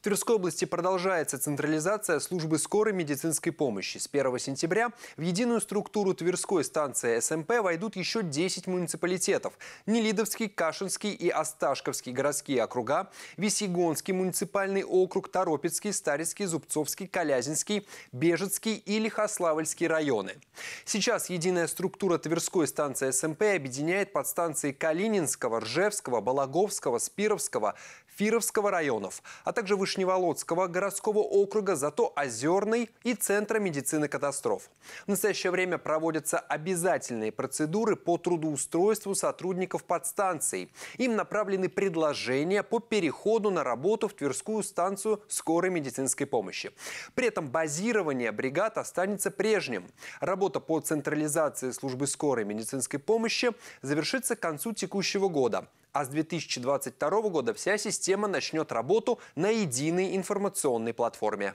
В Тверской области продолжается централизация службы скорой медицинской помощи. С 1 сентября в единую структуру Тверской станции СМП войдут еще 10 муниципалитетов. Нелидовский, Кашинский и Осташковский городские округа, Весегонский муниципальный округ, Торопецкий, Старицкий, Зубцовский, Калязинский, Бежецкий и Лихославльский районы. Сейчас единая структура Тверской станции СМП объединяет подстанции Калининского, Ржевского, Балаговского, Спировского, Фировского районов, а также выше Вышневолодского городского округа, зато Озерный и Центра медицины катастроф. В настоящее время проводятся обязательные процедуры по трудоустройству сотрудников подстанций. Им направлены предложения по переходу на работу в Тверскую станцию скорой медицинской помощи. При этом базирование бригад останется прежним. Работа по централизации службы скорой медицинской помощи завершится к концу текущего года. А с 2022 года вся система начнет работу на единой информационной платформе.